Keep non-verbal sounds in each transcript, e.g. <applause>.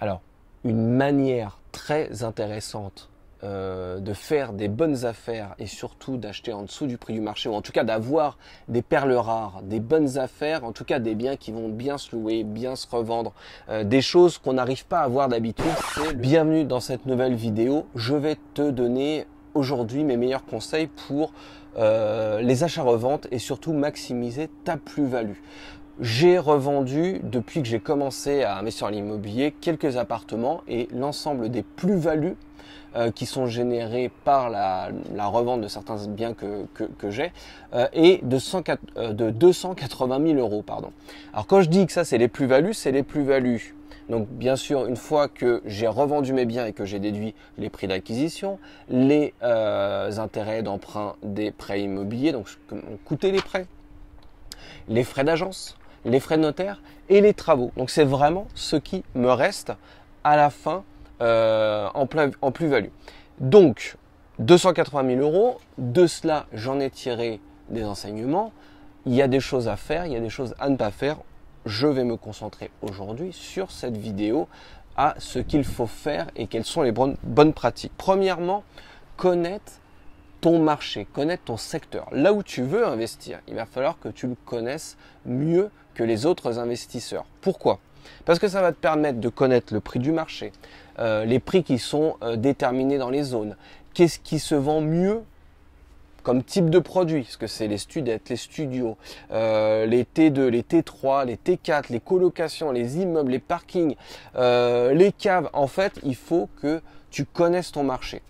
Alors, une manière très intéressante euh, de faire des bonnes affaires et surtout d'acheter en dessous du prix du marché ou en tout cas d'avoir des perles rares, des bonnes affaires, en tout cas des biens qui vont bien se louer, bien se revendre, euh, des choses qu'on n'arrive pas à voir d'habitude. Bienvenue dans cette nouvelle vidéo. Je vais te donner aujourd'hui mes meilleurs conseils pour euh, les achats-reventes et surtout maximiser ta plus-value. J'ai revendu, depuis que j'ai commencé à investir sur l'immobilier, quelques appartements et l'ensemble des plus-values euh, qui sont générées par la, revente de certains biens que, j'ai euh, et est de, euh, de 280 000 euros. Pardon. Alors quand je dis que ça c'est les plus-values, c'est les plus-values donc bien sûr, une fois que j'ai revendu mes biens et que j'ai déduit les prix d'acquisition, les intérêts d'emprunt des prêts immobiliers, donc coûter les prêts, les frais d'agence, les frais de notaire et les travaux. Donc c'est vraiment ce qui me reste à la fin euh, en, en plus-value. Donc 280 000 euros, de cela j'en ai tiré des enseignements. Il y a des choses à faire, il y a des choses à ne pas faire. Je vais me concentrer aujourd'hui sur cette vidéo à ce qu'il faut faire et quelles sont les bonnes, bonnes pratiques. Premièrement, connaître ton marché, connaître ton secteur, là où tu veux investir. Il va falloir que tu le connaisses mieux que les autres investisseurs. Pourquoi Parce que ça va te permettre de connaître le prix du marché, euh, les prix qui sont euh, déterminés dans les zones, qu'est-ce qui se vend mieux comme type de produit, ce que c'est les studettes, les studios, euh, les T2, les T3, les T4, les colocations, les immeubles, les parkings, les caves. En fait, il faut que tu connaisses ton marché.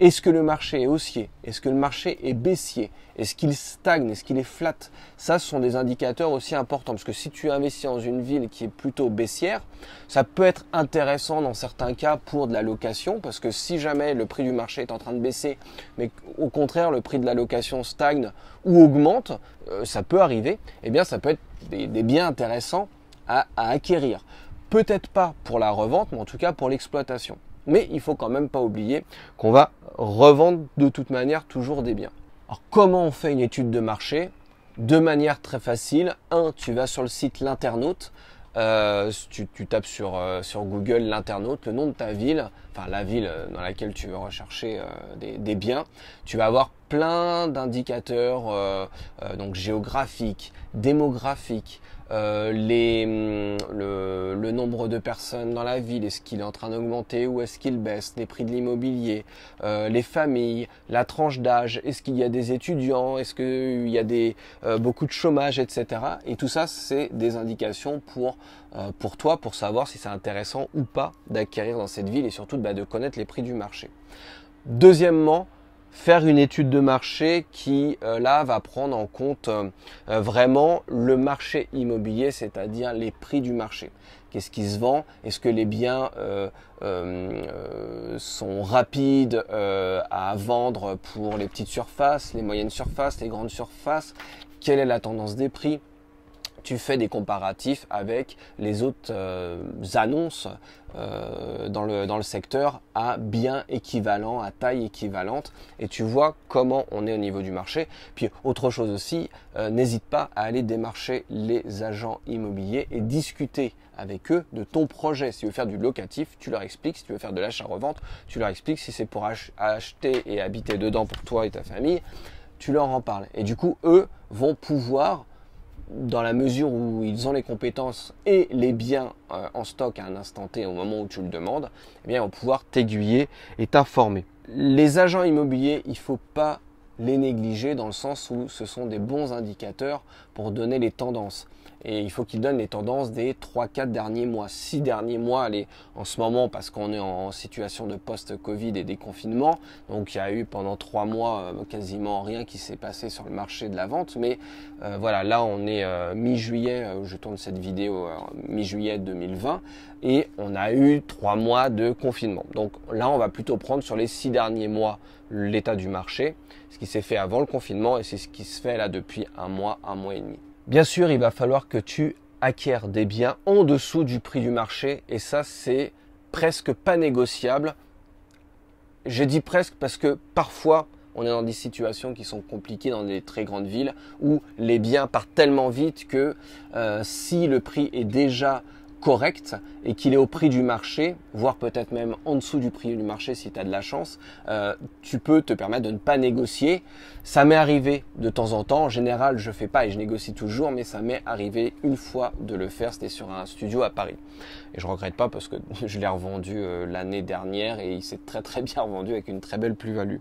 Est-ce que le marché est haussier Est-ce que le marché est baissier Est-ce qu'il stagne Est-ce qu'il est flat Ça, ce sont des indicateurs aussi importants parce que si tu investis dans une ville qui est plutôt baissière, ça peut être intéressant dans certains cas pour de la location parce que si jamais le prix du marché est en train de baisser, mais au contraire le prix de la location stagne ou augmente, euh, ça peut arriver. Eh bien, ça peut être des, biens intéressants à acquérir. Peut-être pas pour la revente, mais en tout cas pour l'exploitation. Mais il faut quand même pas oublier qu'on va revendre de toute manière toujours des biens. Alors comment on fait une étude de marché De manière très facile. Un, tu vas sur le site l'internaute. Euh, tu, tapes euh, sur, Google l'internaute, le nom de ta ville, enfin la ville euh, dans laquelle tu veux rechercher des, des, biens, tu vas avoir plein d'indicateurs donc géographiques, démographiques, euh, les, hum, le, nombre de personnes dans la ville, est-ce qu'il est en train d'augmenter ou est-ce qu'il baisse, les prix de l'immobilier, euh, les familles, la tranche d'âge, est-ce qu'il y a des étudiants, est-ce qu'il y a des, euh, beaucoup de chômage, etc. Et tout ça, c'est des indications pour, pour toi, pour savoir si c'est intéressant ou pas d'acquérir dans cette ville et surtout bah, de connaître les prix du marché. Deuxièmement, faire une étude de marché qui euh, là va prendre en compte euh, euh, vraiment le marché immobilier, c'est-à-dire les prix du marché. Qu'est-ce qui se vend Est-ce que les biens sont rapides à vendre pour les petites surfaces, les moyennes surfaces, les grandes surfaces Quelle est la tendance des prix tu fais des comparatifs avec les autres euh, annonces euh, dans, le, secteur à bien équivalent, à taille équivalente, et tu vois comment on est au niveau du marché. Puis autre chose aussi, euh, n'hésite pas à aller démarcher les agents immobiliers et discuter avec eux de ton projet. Si tu veux faire du locatif, tu leur expliques. Si tu veux faire de l'achat-revente, tu leur expliques. Si c'est pour acheter et habiter dedans pour toi et ta famille, tu leur en parles. Et du coup, eux vont pouvoir dans la mesure où ils ont les compétences et les biens euh, en stock à un instant T au moment où tu le demandes, eh bien, ils vont pouvoir t'aiguiller et t'informer. Les agents immobiliers, il ne faut pas les négliger dans le sens où ce sont des bons indicateurs pour donner les tendances et il faut qu'il donne les tendances des 3-4 derniers mois, 6 derniers mois. Allez, en ce moment, parce qu'on est en situation de post-Covid et déconfinement, donc il y a eu pendant 3 mois euh, quasiment rien qui s'est passé sur le marché de la vente. Mais euh, voilà, là on est euh, mi-juillet, je tourne cette vidéo mi-juillet 2020, et on a eu 3 mois de confinement. Donc là, on va plutôt prendre sur les 6 derniers mois l'état du marché, ce qui s'est fait avant le confinement et c'est ce qui se fait là depuis un mois, un mois et demi. Bien sûr, il va falloir que tu acquières des biens en dessous du prix du marché et ça, c'est presque pas négociable. J'ai dit presque parce que parfois, on est dans des situations qui sont compliquées dans des très grandes villes où les biens partent tellement vite que euh, si le prix est déjà correct et qu'il est au prix du marché, voire peut-être même en dessous du prix du marché si tu as de la chance, euh, tu peux te permettre de ne pas négocier. Ça m'est arrivé de temps en temps, en général je fais pas et je négocie toujours, mais ça m'est arrivé une fois de le faire, c'était sur un studio à Paris. Et je regrette pas parce que <laughs> je l'ai revendu euh, l'année dernière et il s'est très très bien revendu avec une très belle plus-value.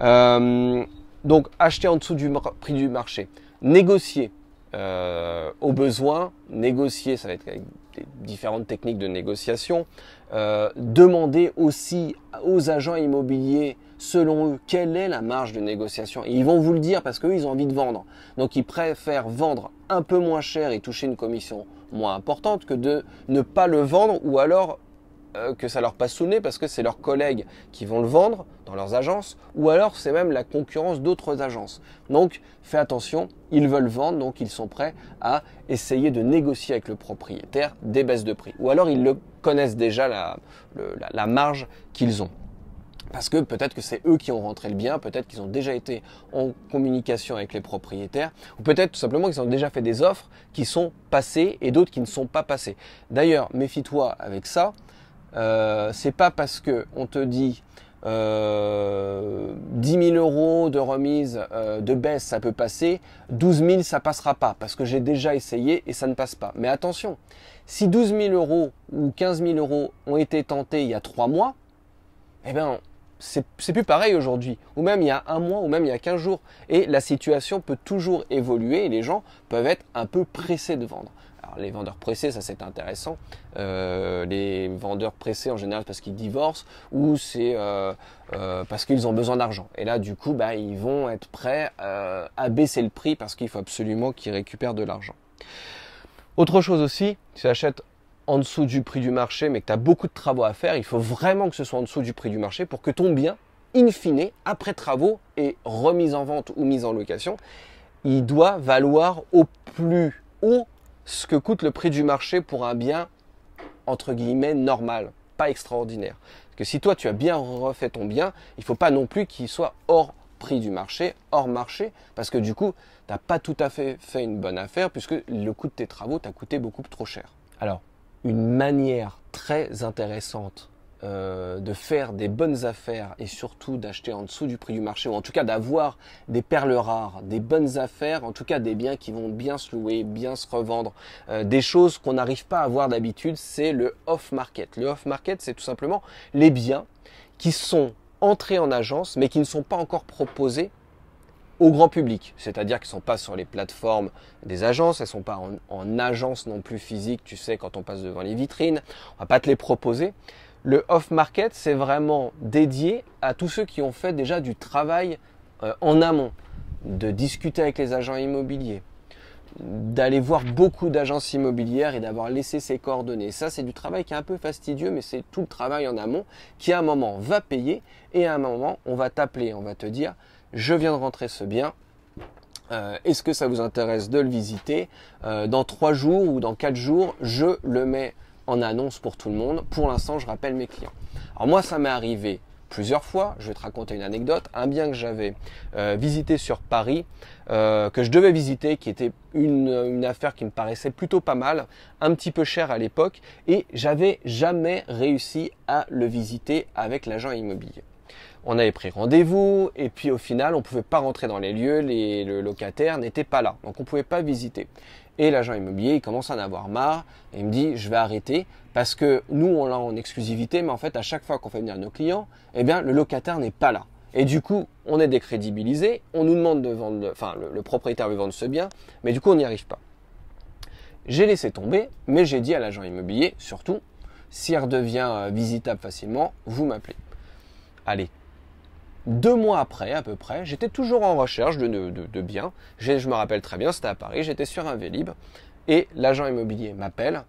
Euh, donc acheter en dessous du prix du marché, négocier. au besoin, négocier, ça va être avec différentes techniques de négociation. Demandez euh, demander aussi aux agents immobiliers, selon eux, quelle est la marge de négociation. ils vont vous le dire parce qu'ils ils ont envie de vendre. Donc, ils préfèrent vendre un peu moins cher et toucher une commission moins importante que de ne pas le vendre ou alors euh, que ça leur passe sous le nez parce que c'est leurs collègues qui vont le vendre dans leurs agences ou alors c'est même la concurrence d'autres agences. Donc fais attention, ils veulent vendre donc ils sont prêts à essayer de négocier avec le propriétaire des baisses de prix ou alors ils le connaissent déjà la, la marge qu'ils ont. Parce que peut-être que c'est eux qui ont rentré le bien, peut-être qu'ils ont déjà été en communication avec les propriétaires, ou peut-être tout simplement qu'ils ont déjà fait des offres qui sont passées et d'autres qui ne sont pas passées. D'ailleurs, méfie-toi avec ça, euh, c'est pas parce que on te dit 10 euh, 000 euros de remise euh, de baisse, ça peut passer. 12 000, ça passera pas parce que j'ai déjà essayé et ça ne passe pas. Mais attention, si 12 000 euros ou 15 000 euros ont été tentés il y a trois mois, eh bien, c'est plus pareil aujourd'hui, ou même il y a un mois, ou même il y a 15 jours. Et la situation peut toujours évoluer et les gens peuvent être un peu pressés de vendre les vendeurs pressés, ça c'est intéressant. Euh, les vendeurs pressés en général parce qu'ils divorcent ou c'est euh, euh, parce qu'ils ont besoin d'argent. Et là, du coup, bah, ils vont être prêts à baisser le prix parce qu'il faut absolument qu'ils récupèrent de l'argent. Autre chose aussi, tu achètes en dessous du prix du marché mais que tu as beaucoup de travaux à faire, il faut vraiment que ce soit en dessous du prix du marché pour que ton bien, in fine, après travaux et remise en vente ou mise en location, il doit valoir au plus haut ce que coûte le prix du marché pour un bien entre guillemets normal, pas extraordinaire. Parce que si toi tu as bien refait ton bien, il ne faut pas non plus qu'il soit hors prix du marché, hors marché, parce que du coup, tu n'as pas tout à fait fait une bonne affaire puisque le coût de tes travaux t'a coûté beaucoup trop cher. Alors, une manière très intéressante euh, de faire des bonnes affaires et surtout d'acheter en dessous du prix du marché, ou en tout cas d'avoir des perles rares, des bonnes affaires, en tout cas des biens qui vont bien se louer, bien se revendre, euh, des choses qu'on n'arrive pas à avoir d'habitude, c'est le off-market. Le off-market, c'est tout simplement les biens qui sont entrés en agence mais qui ne sont pas encore proposés au grand public, c'est-à-dire qu'ils ne sont pas sur les plateformes des agences, elles ne sont pas en, agence non plus physique, tu sais, quand on passe devant les vitrines, on ne va pas te les proposer. Le off-market, c'est vraiment dédié à tous ceux qui ont fait déjà du travail euh, en amont, de discuter avec les agents immobiliers, d'aller voir beaucoup d'agences immobilières et d'avoir laissé ses coordonnées. Ça, c'est du travail qui est un peu fastidieux, mais c'est tout le travail en amont qui, à un moment, va payer et à un moment, on va t'appeler, on va te dire, je viens de rentrer ce bien. Euh, est-ce que ça vous intéresse de le visiter euh, Dans trois jours ou dans quatre jours, je le mets en annonce pour tout le monde. Pour l'instant, je rappelle mes clients. Alors moi, ça m'est arrivé plusieurs fois. Je vais te raconter une anecdote. Un bien que j'avais euh, visité sur Paris, euh, que je devais visiter, qui était une, affaire qui me paraissait plutôt pas mal, un petit peu cher à l'époque, et j'avais jamais réussi à le visiter avec l'agent immobilier. On avait pris rendez-vous et puis au final on ne pouvait pas rentrer dans les lieux, les, le locataire n'était pas là, donc on ne pouvait pas visiter. Et l'agent immobilier, il commence à en avoir marre et il me dit, je vais arrêter parce que nous, on l'a en exclusivité, mais en fait, à chaque fois qu'on fait venir nos clients, eh bien, le locataire n'est pas là. Et du coup, on est décrédibilisé, on nous demande de vendre, enfin, le, propriétaire veut vendre ce bien, mais du coup, on n'y arrive pas. J'ai laissé tomber, mais j'ai dit à l'agent immobilier, surtout, si elle redevient euh, visitable facilement, vous m'appelez. Allez, deux mois après, à peu près, j'étais toujours en recherche de, biens. Je, me rappelle très bien, c'était à Paris, j'étais sur un Vélib, et l'agent immobilier m'appelle,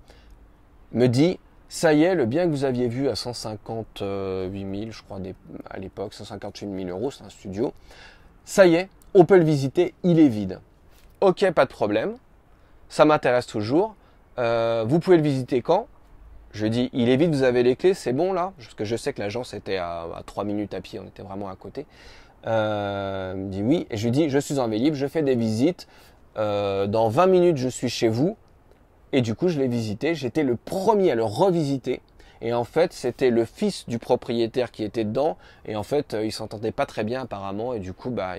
me dit ça y est, le bien que vous aviez vu à 158 000, je crois, à l'époque, 158 000 euros, c'est un studio. Ça y est, on peut le visiter, il est vide. Ok, pas de problème. Ça m'intéresse toujours. Euh, vous pouvez le visiter quand je dis, il est vide, vous avez les clés, c'est bon là Parce que je sais que l'agence était à, trois 3 minutes à pied, on était vraiment à côté. Euh, il me dit oui, et je lui dis, je suis en je fais des visites, euh, dans 20 minutes je suis chez vous. Et du coup, je l'ai visité, j'étais le premier à le revisiter. Et en fait, c'était le fils du propriétaire qui était dedans. Et en fait, euh, ils s'entendait pas très bien apparemment. Et du coup, bah,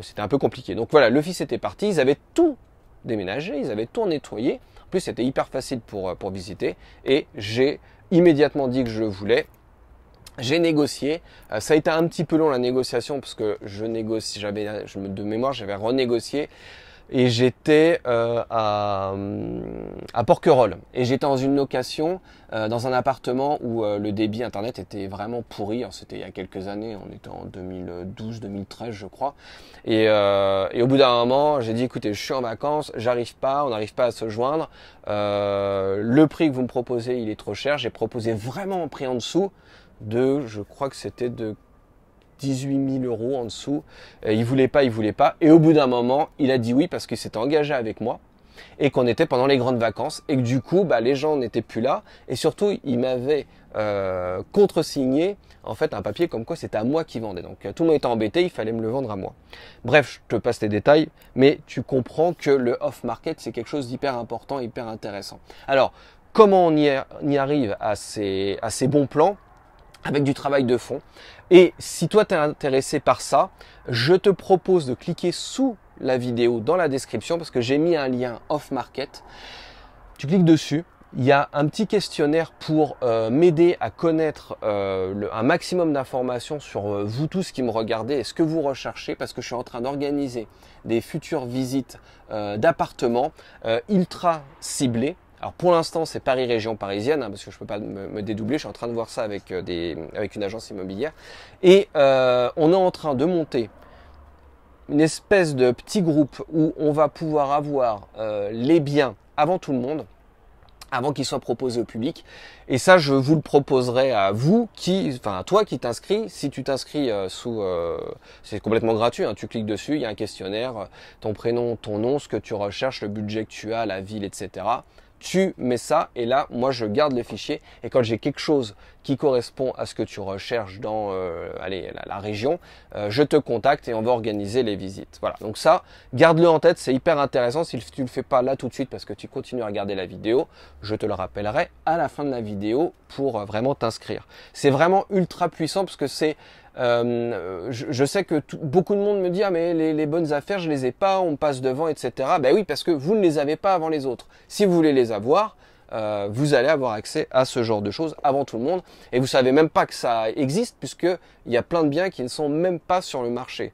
c'était un peu compliqué. Donc voilà, le fils était parti. Ils avaient tout déménagé, ils avaient tout nettoyé plus, c'était hyper facile pour, euh, pour visiter. Et j'ai immédiatement dit que je le voulais. J'ai négocié. Euh, ça a été un petit peu long la négociation parce que je négocie, j'avais, de mémoire, j'avais renégocié et j'étais euh, à, euh, à Porquerolles et j'étais dans une location euh, dans un appartement où le débit internet était vraiment pourri c'était il y a quelques années on était en 2012 2013 je crois et, et au bout d'un moment j'ai dit écoutez je suis en vacances j'arrive pas on n'arrive pas à se joindre le prix que vous me proposez il est trop cher j'ai proposé vraiment un prix en dessous de je crois que c'était de 18 000 euros en dessous. Euh, il voulait pas, il voulait pas. Et au bout d'un moment, il a dit oui parce qu'il s'était engagé avec moi et qu'on était pendant les grandes vacances et que du coup, bah, les gens n'étaient plus là. Et surtout, il m'avait euh, contresigné en fait un papier comme quoi c'était à moi qui vendait. Donc euh, tout le monde était embêté, il fallait me le vendre à moi. Bref, je te passe les détails, mais tu comprends que le off-market c'est quelque chose d'hyper important, hyper intéressant. Alors, comment on y, on y arrive à ces, à ces bons plans avec du travail de fond. Et si toi t'es intéressé par ça, je te propose de cliquer sous la vidéo dans la description parce que j'ai mis un lien off-market. Tu cliques dessus, il y a un petit questionnaire pour euh, m'aider à connaître euh, un maximum d'informations sur euh, vous tous qui me regardez et ce que vous recherchez parce que je suis en train d'organiser des futures visites d'appartements ultra ciblés. Alors pour l'instant, c'est Paris région parisienne, hein, parce que je ne peux pas me, dédoubler. Je suis en train de voir ça avec euh, une agence immobilière. Et euh, on est en train de monter une espèce de petit groupe où on va pouvoir avoir euh, les biens avant tout le monde avant qu'ils soient proposés au public. Et ça, je vous le proposerai à vous, qui, enfin à toi qui t'inscris. Si tu t'inscris sous, c'est complètement gratuit. Hein. tu cliques dessus, il y a un questionnaire, ton prénom, ton nom, ce que tu recherches, le budget que tu as, la ville, etc tu mets ça et là, moi, je garde le fichier. Et quand j'ai quelque chose qui correspond à ce que tu recherches dans euh, la, région, euh, je te contacte et on va organiser les visites. Voilà, donc ça, garde-le en tête, c'est hyper intéressant. Si tu ne le fais pas là tout de suite parce que tu continues à regarder la vidéo, je te le rappellerai à la fin de la vidéo pour euh, vraiment t'inscrire. C'est vraiment ultra puissant parce que c'est euh, je, sais que beaucoup de monde me dit ah mais les, bonnes affaires je les ai pas, on passe devant, etc. Ben oui parce que vous ne les avez pas avant les autres. Si vous voulez les avoir, euh, vous allez avoir accès à ce genre de choses avant tout le monde et vous savez même pas que ça existe puisque il y a plein de biens qui ne sont même pas sur le marché.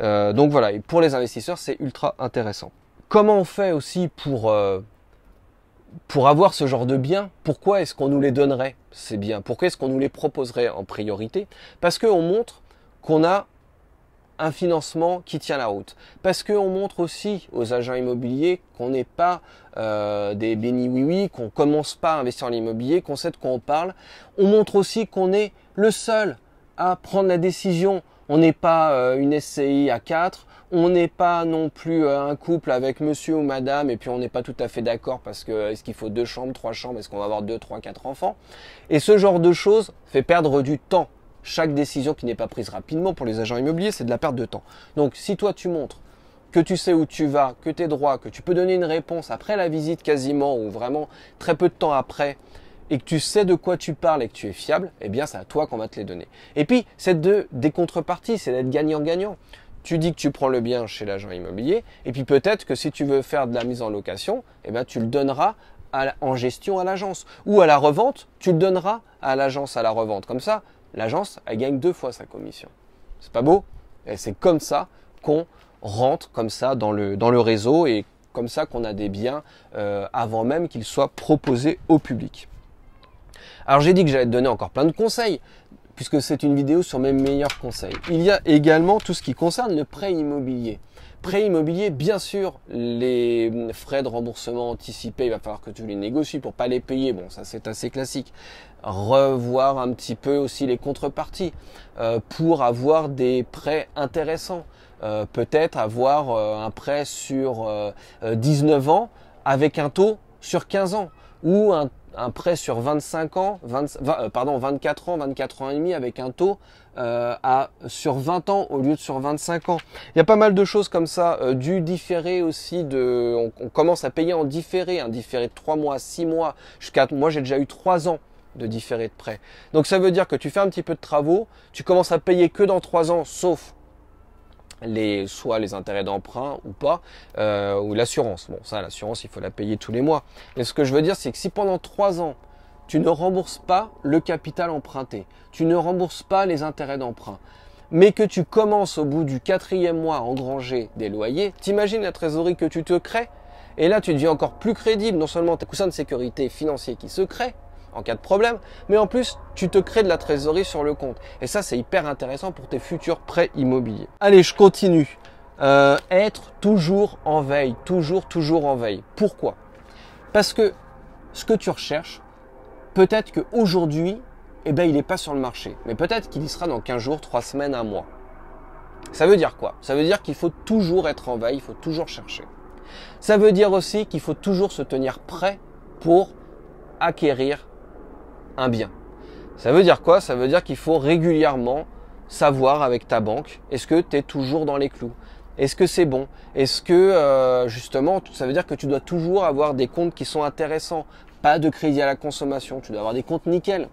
Euh, donc voilà, pour les investisseurs c'est ultra intéressant. Comment on fait aussi pour pour avoir ce genre de biens, pourquoi est-ce qu'on nous les donnerait ces biens Pourquoi est-ce qu'on nous les proposerait en priorité Parce qu'on montre qu'on a un financement qui tient la route. Parce qu'on montre aussi aux agents immobiliers qu'on n'est pas euh, des bénis oui-oui, qu'on commence pas à investir dans l'immobilier, qu'on sait de quoi on parle. On montre aussi qu'on est le seul à prendre la décision. On n'est pas euh, une SCI à 4, on n'est pas non plus euh, un couple avec monsieur ou madame et puis on n'est pas tout à fait d'accord parce que est-ce qu'il faut deux chambres, trois chambres, est-ce qu'on va avoir deux, trois, quatre enfants Et ce genre de choses fait perdre du temps. Chaque décision qui n'est pas prise rapidement pour les agents immobiliers, c'est de la perte de temps. Donc si toi tu montres que tu sais où tu vas, que tu es droit, que tu peux donner une réponse après la visite quasiment ou vraiment très peu de temps après, et que tu sais de quoi tu parles et que tu es fiable, eh bien c'est à toi qu'on va te les donner. Et puis, c'est de, des contreparties, c'est d'être gagnant-gagnant tu dis que tu prends le bien chez l'agent immobilier, et puis peut-être que si tu veux faire de la mise en location, eh ben, tu le donneras en gestion à l'agence. Ou à la revente, tu le donneras à l'agence à la revente. Comme ça, l'agence, elle gagne deux fois sa commission. C'est pas beau c'est comme ça qu'on rentre comme ça dans le, réseau et comme ça qu'on a des biens euh, avant même qu'ils soient proposés au public. Alors j'ai dit que j'allais te donner encore plein de conseils, puisque c'est une vidéo sur mes meilleurs conseils. Il y a également tout ce qui concerne le prêt immobilier. Prêt immobilier, bien sûr, les frais de remboursement anticipés, il va falloir que tu les négocies pour pas les payer. Bon, ça c'est assez classique. Revoir un petit peu aussi les contreparties euh, pour avoir des prêts intéressants. Euh, peut-être avoir euh, un prêt sur 19 ans avec un taux sur 15 ans ou un un prêt sur 25 ans, euh, pardon, 24 ans, 24 ans et demi avec un taux euh, à sur 20 ans au lieu de sur 25 ans. Il y a pas mal de choses comme ça, euh, du différé aussi de on, commence à payer en différé, un différé de 3 mois, 6 mois jusqu'à moi j'ai déjà eu 3 ans de différé de prêt. Donc ça veut dire que tu fais un petit peu de travaux, tu commences à payer que dans 3 ans sauf les, soit les intérêts d'emprunt ou pas, euh, ou l'assurance. Bon, ça, l'assurance, il faut la payer tous les mois. Mais ce que je veux dire, c'est que si pendant trois ans, tu ne rembourses pas le capital emprunté, tu ne rembourses pas les intérêts d'emprunt, mais que tu commences au bout du quatrième mois à engranger des loyers, t'imagines la trésorerie que tu te crées, et là tu deviens encore plus crédible, non seulement tes coussins de sécurité financiers qui se créent, en cas de problème, mais en plus, tu te crées de la trésorerie sur le compte. Et ça, c'est hyper intéressant pour tes futurs prêts immobiliers. Allez, je continue. Euh, être toujours en veille, toujours, toujours en veille. Pourquoi Parce que ce que tu recherches, peut-être qu'aujourd'hui, eh ben, il n'est pas sur le marché. Mais peut-être qu'il y sera dans 15 jours, 3 semaines, 1 mois. Ça veut dire quoi Ça veut dire qu'il faut toujours être en veille, il faut toujours chercher. Ça veut dire aussi qu'il faut toujours se tenir prêt pour acquérir un bien. Ça veut dire quoi Ça veut dire qu'il faut régulièrement savoir avec ta banque, est-ce que tu es toujours dans les clous Est-ce que c'est bon Est-ce que euh, justement, ça veut dire que tu dois toujours avoir des comptes qui sont intéressants, pas de crédit à la consommation, tu dois avoir des comptes nickel.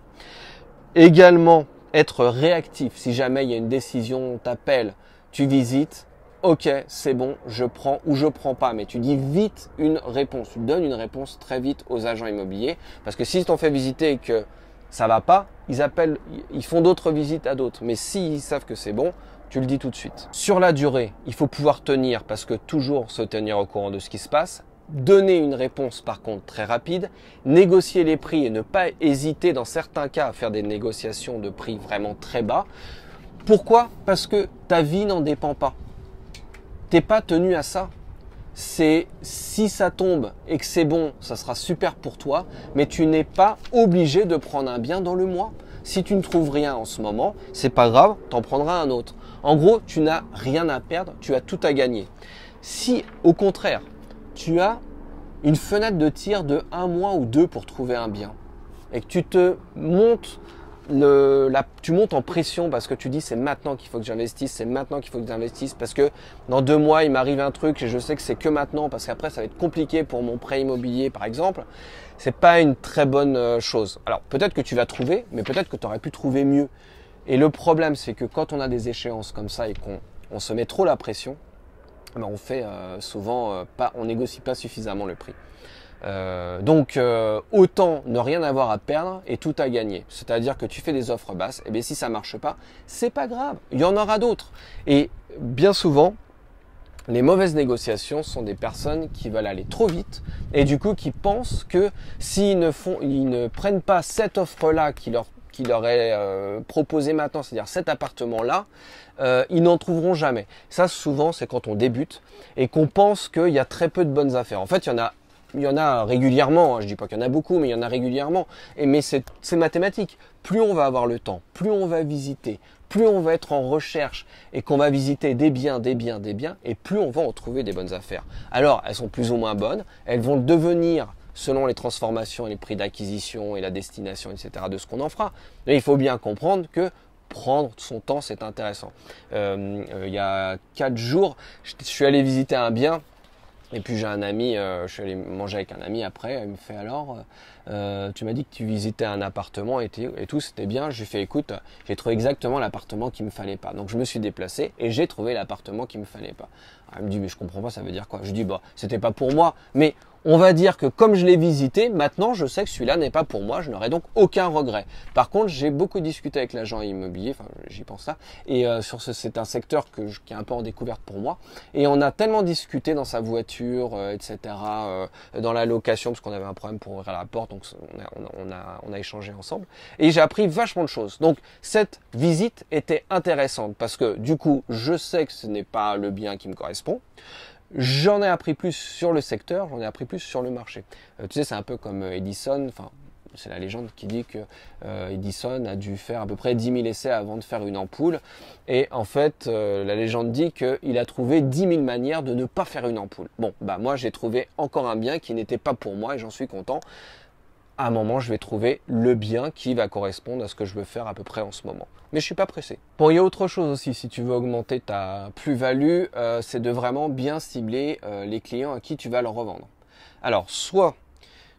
Également, être réactif si jamais il y a une décision, on t'appelle, tu visites, ok, c'est bon, je prends ou je prends pas. Mais tu dis vite une réponse, tu donnes une réponse très vite aux agents immobiliers. Parce que s'ils t'ont fait visiter et que ça va pas, ils appellent, ils font d'autres visites à d'autres. Mais s'ils savent que c'est bon, tu le dis tout de suite. Sur la durée, il faut pouvoir tenir parce que toujours se tenir au courant de ce qui se passe. Donner une réponse par contre très rapide, négocier les prix et ne pas hésiter dans certains cas à faire des négociations de prix vraiment très bas. Pourquoi Parce que ta vie n'en dépend pas t'es pas tenu à ça. C'est si ça tombe et que c'est bon, ça sera super pour toi, mais tu n'es pas obligé de prendre un bien dans le mois. Si tu ne trouves rien en ce moment, c'est pas grave, t'en prendras un autre. En gros, tu n'as rien à perdre, tu as tout à gagner. Si au contraire, tu as une fenêtre de tir de un mois ou deux pour trouver un bien et que tu te montes le, tu montes en pression parce que tu dis c'est maintenant qu'il faut que j'investisse, c'est maintenant qu'il faut que j'investisse parce que dans deux mois il m'arrive un truc et je sais que c'est que maintenant parce qu'après ça va être compliqué pour mon prêt immobilier par exemple. C'est pas une très bonne euh, chose. Alors peut-être que tu vas trouver, mais peut-être que tu aurais pu trouver mieux. Et le problème c'est que quand on a des échéances comme ça et qu'on se met trop la pression, ben, on fait euh, souvent euh, pas, on négocie pas suffisamment le prix. Euh, donc euh, autant ne rien avoir à perdre et tout à gagner. C'est-à-dire que tu fais des offres basses, et eh bien si ça marche pas, c'est pas grave, il y en aura d'autres. Et bien souvent, les mauvaises négociations sont des personnes qui veulent aller trop vite et du coup qui pensent que s'ils ne font, ils ne prennent pas cette offre-là qui leur qui leur est euh, proposée proposé maintenant, c'est-à-dire cet appartement-là, ils n'en trouveront jamais. Ça, souvent, c'est quand on débute et qu'on pense qu'il y a très peu de bonnes affaires. En fait, il y en a il y en a régulièrement, hein. je ne dis pas qu'il y en a beaucoup, mais il y en a régulièrement. Et, mais c'est mathématique. Plus on va avoir le temps, plus on va visiter, plus on va être en recherche et qu'on va visiter des biens, des biens, des biens, et plus on va en trouver des bonnes affaires. Alors, elles sont plus ou moins bonnes, elles vont devenir selon les transformations et les prix d'acquisition et la destination, etc., de ce qu'on en fera. Mais il faut bien comprendre que prendre son temps, c'est intéressant. Euh, euh, il y a 4 jours, je suis allé visiter un bien et puis j'ai un ami, euh, je suis allé manger avec un ami après, il me fait alors, euh, euh, tu m'as dit que tu visitais un appartement et, tout, c'était bien. J'ai fait écoute, j'ai trouvé exactement l'appartement qu'il me fallait pas. Donc je me suis déplacé et j'ai trouvé l'appartement qu'il me fallait pas. Elle ah, me dit mais je comprends pas, ça veut dire quoi Je dis bah c'était pas pour moi, mais on va dire que comme je l'ai visité, maintenant je sais que celui-là n'est pas pour moi, je n'aurai donc aucun regret. Par contre, j'ai beaucoup discuté avec l'agent immobilier, enfin j'y pense là, et euh, sur ce, c'est un secteur que qui est un peu en découverte pour moi. Et on a tellement discuté dans sa voiture, euh, etc., euh, dans la location, parce qu'on avait un problème pour ouvrir la porte, donc on a, on a, on a échangé ensemble. Et j'ai appris vachement de choses. Donc cette visite était intéressante parce que du coup, je sais que ce n'est pas le bien qui me correspond j'en ai appris plus sur le secteur, j'en ai appris plus sur le marché. Euh, tu sais, c'est un peu comme euh, Edison, enfin, c'est la légende qui dit que euh, Edison a dû faire à peu près 10 000 essais avant de faire une ampoule. Et en fait, la légende dit qu'il a trouvé 10 000 manières de ne pas faire une ampoule. Bon, bah moi j'ai trouvé encore un bien qui n'était pas pour moi et j'en suis content à un moment, je vais trouver le bien qui va correspondre à ce que je veux faire à peu près en ce moment. Mais je suis pas pressé. Bon, il y a autre chose aussi, si tu veux augmenter ta plus-value, euh, c'est de vraiment bien cibler euh, les clients à qui tu vas leur revendre. Alors, soit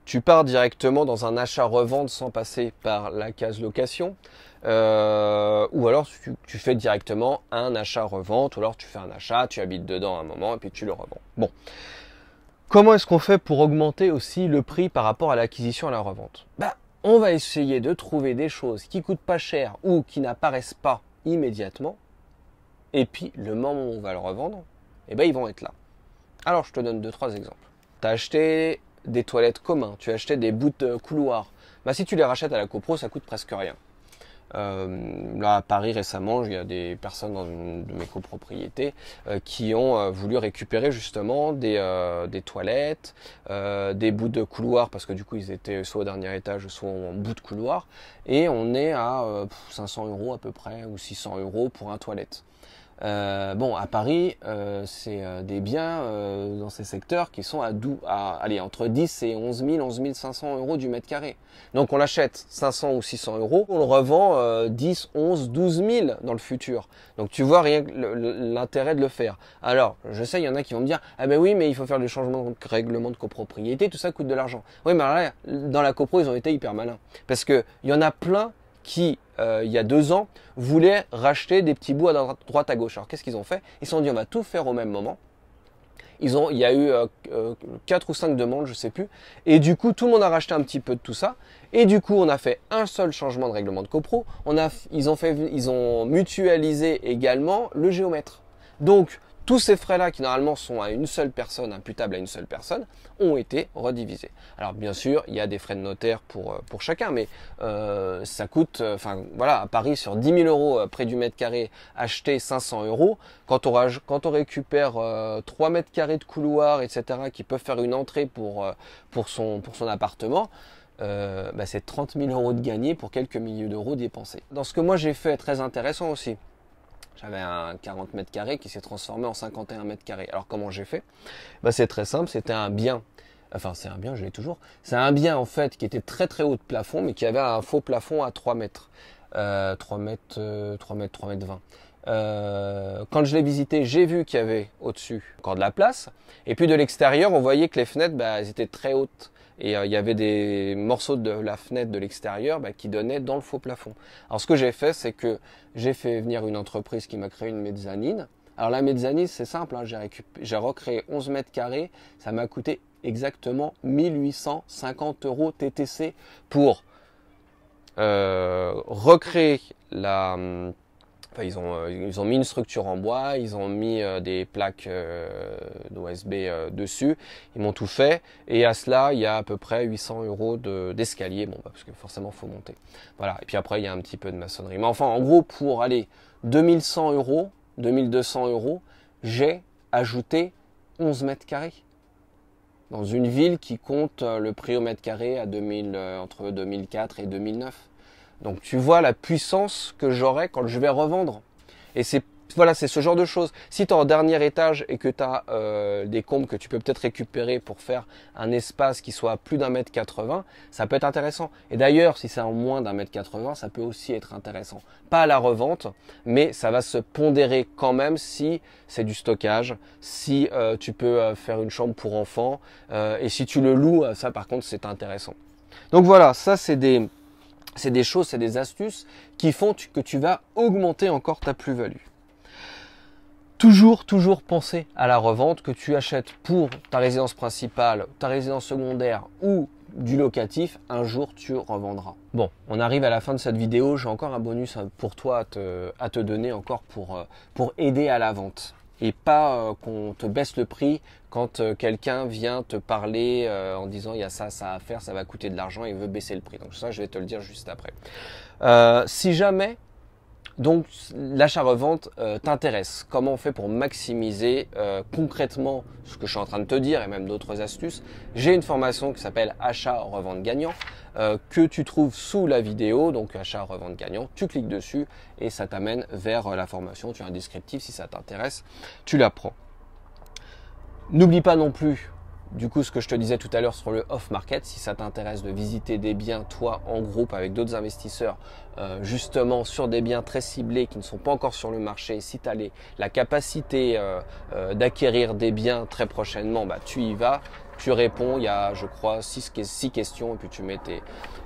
tu pars directement dans un achat-revente sans passer par la case location, euh, ou alors tu, tu, fais directement un achat-revente, ou alors tu fais un achat, tu habites dedans un moment et puis tu le revends. Bon, Comment est-ce qu'on fait pour augmenter aussi le prix par rapport à l'acquisition et à la revente bah, On va essayer de trouver des choses qui coûtent pas cher ou qui n'apparaissent pas immédiatement. Et puis, le moment où on va le revendre, eh ben, ils vont être là. Alors, je te donne deux, trois exemples. Tu as acheté des toilettes communs, tu as acheté des bouts de couloir. Bah, si tu les rachètes à la copro, ça coûte presque rien. Euh, là à Paris récemment, il y a des personnes dans une de mes copropriétés euh, qui ont euh, voulu récupérer justement des, des toilettes, des bouts de couloir parce que du coup ils étaient soit au dernier étage, soit en bout de couloir, et on est à 500 euros à peu près ou 600 euros pour un toilette. Euh, bon, à Paris, euh, c'est euh, des biens dans ces secteurs qui sont à, à allez, entre 10 et 11 000, 11 500 euros du mètre carré. Donc on l'achète 500 ou 600 euros, on le revend 10, 11, 12 000 dans le futur. Donc tu vois rien l'intérêt de le faire. Alors, je sais, il y en a qui vont me dire, ah ben oui, mais il faut faire des changements de règlement de copropriété, tout ça coûte de l'argent. Oui, mais là, dans la copro, ils ont été hyper malins. Parce qu'il y en a plein qui, euh, il y a deux ans, voulait racheter des petits bouts à droite à gauche. Alors qu'est-ce qu'ils ont fait Ils se sont dit on va tout faire au même moment. Ils ont, il y a eu euh, euh, quatre ou cinq demandes, je sais plus. Et du coup, tout le monde a racheté un petit peu de tout ça. Et du coup, on a fait un seul changement de règlement de copro. On a, ils, ont fait, ils ont mutualisé également le géomètre. Donc, tous ces frais-là, qui normalement sont à une seule personne, imputables à une seule personne, ont été redivisés. Alors bien sûr, il y a des frais de notaire pour, euh, pour chacun, mais euh, ça coûte, euh, enfin voilà, à Paris, sur 10 000 euros près du mètre carré, acheter 500 euros, quand on, récupère 3 mètres carrés de couloir, etc., qui peuvent faire une entrée pour, pour, son, pour son appartement, bah, c'est 30 000 euros de gagné pour quelques milliers d'euros dépensés. Dans ce que moi j'ai fait, très intéressant aussi, j'avais un 40 mètres carrés qui s'est transformé en 51 mètres carrés. Alors comment j'ai fait bah, C'est très simple, c'était un bien. Enfin, c'est un bien, je l'ai toujours. C'est un bien en fait qui était très très haut de plafond, mais qui avait un faux plafond à 3 mètres. 3 euh, mètres, 3 euh, mètres, 3 mètres 20. Euh, quand je l'ai visité, j'ai vu qu'il y avait au-dessus encore de la place. Et puis de l'extérieur, on voyait que les fenêtres, bah, elles étaient très hautes et euh, il y avait des morceaux de la fenêtre de l'extérieur bah, qui donnaient dans le faux plafond. Alors ce que j'ai fait, c'est que j'ai fait venir une entreprise qui m'a créé une mezzanine. Alors la mezzanine, c'est simple, hein, j'ai recréé 11 mètres carrés, ça m'a coûté exactement 1850 euros TTC pour euh, recréer la... Hum, ils ont, euh, ils ont mis une structure en bois, ils ont mis euh, des plaques euh, d'OSB dessus, ils m'ont tout fait. Et à cela, il y a à peu près 800 euros d'escalier, bon, bah, parce que forcément, faut monter. Voilà. Et puis après, il y a un petit peu de maçonnerie. Mais enfin, en gros, pour aller 2100 euros, 2200 euros, j'ai ajouté 11 mètres carrés dans une ville qui compte le prix au mètre carré à entre 2004 et 2009. Donc tu vois la puissance que j'aurai quand je vais revendre. Et c'est voilà, c'est ce genre de choses. Si tu es en dernier étage et que tu as euh, des combes que tu peux peut-être récupérer pour faire un espace qui soit plus d'un mètre 80, ça peut être intéressant. Et d'ailleurs, si c'est en moins d'un mètre 80, ça peut aussi être intéressant. Pas à la revente, mais ça va se pondérer quand même si c'est du stockage, si euh, tu peux euh, faire une chambre pour enfants, et si tu le loues, ça par contre c'est intéressant. Donc voilà, ça c'est des c'est des choses, c'est des astuces qui font que tu vas augmenter encore ta plus-value. Toujours, toujours penser à la revente que tu achètes pour ta résidence principale, ta résidence secondaire ou du locatif, un jour tu revendras. Bon, on arrive à la fin de cette vidéo, j'ai encore un bonus euh, pour toi à te, donner encore pour, euh, pour aider à la vente et pas euh, qu'on te baisse le prix quand euh, quelqu'un vient te parler euh, en disant il y a ça, ça à faire, ça va coûter de l'argent et veut baisser le prix. Donc ça, je vais te le dire juste après. si jamais donc l'achat-revente euh, t'intéresse. Comment on fait pour maximiser euh, concrètement ce que je suis en train de te dire et même d'autres astuces J'ai une formation qui s'appelle Achat-revente gagnant euh, que tu trouves sous la vidéo, donc achat-revente gagnant. Tu cliques dessus et ça t'amène vers la formation. Tu as un descriptif si ça t'intéresse. Tu la prends. N'oublie pas non plus du coup, ce que je te disais tout à l'heure sur le off-market, si ça t'intéresse de visiter des biens, toi, en groupe, avec d'autres investisseurs, euh, justement sur des biens très ciblés qui ne sont pas encore sur le marché, si tu as la capacité euh, euh, d'acquérir des biens très prochainement, bah, tu y vas, tu réponds, il y a, je crois, six, six, questions, et puis tu mets,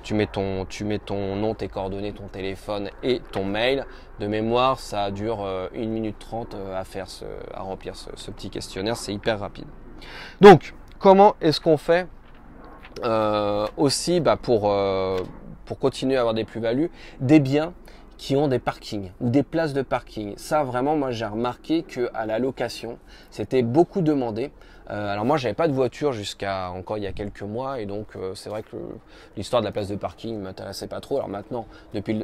tu, mets ton, tu mets ton nom, tes coordonnées, ton téléphone et ton mail. De mémoire, ça dure 1 minute 30 à, faire à remplir ce petit questionnaire, c'est hyper rapide. Donc, Comment est-ce qu'on fait euh, aussi bah, pour, euh, pour continuer à avoir des plus-values Des biens qui ont des parkings ou des places de parking. Ça, vraiment, moi, j'ai remarqué que à la location, c'était beaucoup demandé. Euh, alors moi, j'avais pas de voiture jusqu'à encore il y a quelques mois, et donc c'est vrai que l'histoire de la place de parking m'intéressait pas trop. Alors maintenant, depuis,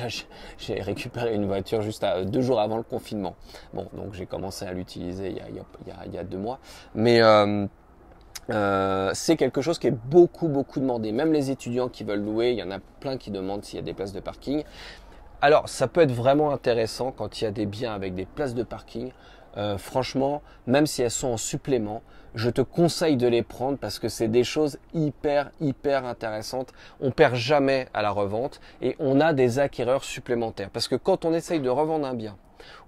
<laughs> j'ai récupéré une voiture juste deux jours avant le confinement. Bon, donc j'ai commencé à l'utiliser il, il, y a deux mois, mais euh, c'est quelque chose qui est beaucoup beaucoup demandé. Même les étudiants qui veulent louer, il y en a plein qui demandent s'il y a des places de parking. Alors ça peut être vraiment intéressant quand il y a des biens avec des places de parking. Euh, franchement, même si elles sont en supplément, je te conseille de les prendre parce que c'est des choses hyper hyper intéressantes. On perd jamais à la revente et on a des acquéreurs supplémentaires parce que quand on essaye de revendre un bien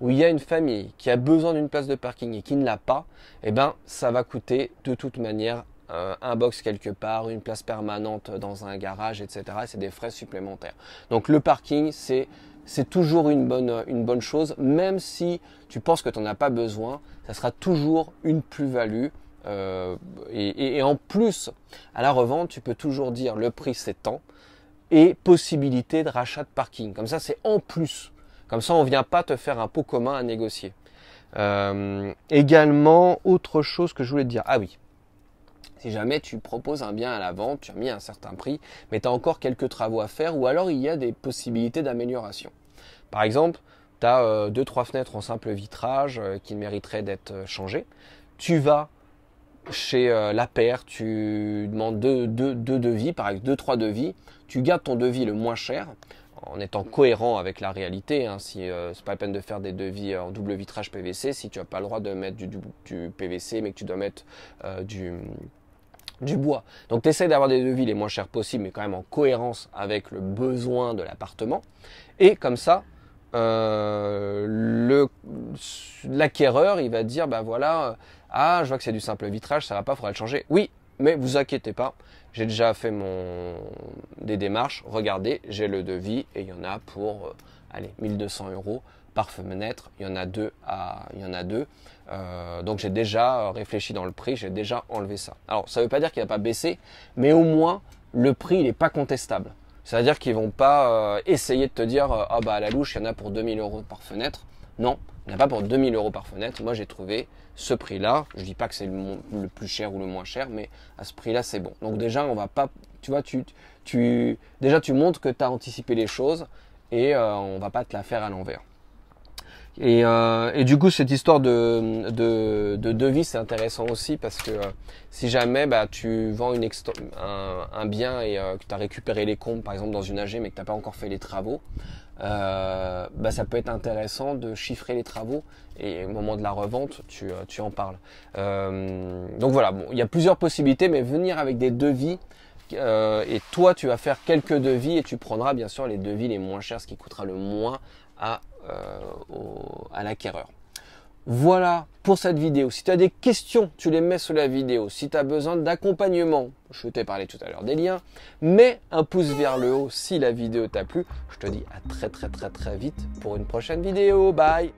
où il y a une famille qui a besoin d'une place de parking et qui ne l'a pas, eh ben, ça va coûter de toute manière euh, un box quelque part, une place permanente dans un garage, etc. C'est des frais supplémentaires. Donc le parking, c'est toujours une bonne, une bonne chose, même si tu penses que tu n'en as pas besoin, ça sera toujours une plus-value. Euh, et, en plus, à la revente, tu peux toujours dire le prix c'est et possibilité de rachat de parking. Comme ça, c'est en plus. Comme ça, on ne vient pas te faire un pot commun à négocier. Euh, également, autre chose que je voulais te dire. Ah oui. Si jamais tu proposes un bien à la vente, tu as mis un certain prix, mais tu as encore quelques travaux à faire ou alors il y a des possibilités d'amélioration. Par exemple, tu as euh, deux trois fenêtres en simple vitrage euh, qui mériteraient d'être changées. Tu vas chez la paire, tu demandes deux, deux, deux devis, par exemple deux trois devis, tu gardes ton devis le moins cher, en étant cohérent avec la réalité. Hein, si euh, c'est pas la peine de faire des devis euh, en double vitrage PVC, si tu n'as pas le droit de mettre du, PVC, mais que tu dois mettre euh, du, du bois. Donc tu essaies d'avoir des devis les moins chers possibles, mais quand même en cohérence avec le besoin de l'appartement. Et comme ça, l'acquéreur, il va dire, bah voilà, ah, je vois que c'est du simple vitrage, ça va pas, il faudra le changer. Oui, mais vous inquiétez pas, j'ai déjà fait mon des démarches. Regardez, j'ai le devis et il y en a pour 1200 euh, euros par fenêtre. Il y en a deux il y en a deux. Euh, donc j'ai déjà euh, réfléchi dans le prix, j'ai déjà enlevé ça. Alors ça ne veut pas dire qu'il n'a pas baissé, mais au moins le prix n'est pas contestable. C'est-à-dire qu'ils vont pas essayer de te dire ah bah à la louche il y en a pour 2000 euros par fenêtre. Non, il n'y en a pas pour 2000 euros par fenêtre. Moi j'ai trouvé ce prix-là. Je ne dis pas que c'est le, plus cher ou le moins cher, mais à ce prix-là, c'est bon. Donc déjà, on va pas, tu vois, tu, tu déjà tu montres que tu as anticipé les choses et on euh, on va pas te la faire à l'envers. Et, euh, du coup, cette histoire de, devis, c'est intéressant aussi parce que euh, si jamais bah, tu vends une un, bien et que tu as récupéré les comptes, par exemple, dans une AG, mais que tu n'as pas encore fait les travaux, euh, bah, ça peut être intéressant de chiffrer les travaux et au moment de la revente, tu, euh, tu en parles. Euh, donc voilà, bon, il y a plusieurs possibilités, mais venir avec des devis. et toi, tu vas faire quelques devis et tu prendras bien sûr les devis les moins chers, ce qui coûtera le moins à, à l'acquéreur. Voilà pour cette vidéo. Si tu as des questions, tu les mets sous la vidéo. Si tu as besoin d'accompagnement, je t'ai parlé tout à l'heure des liens, mets un pouce vers le haut si la vidéo t'a plu. Je te dis à très très très très vite pour une prochaine vidéo. Bye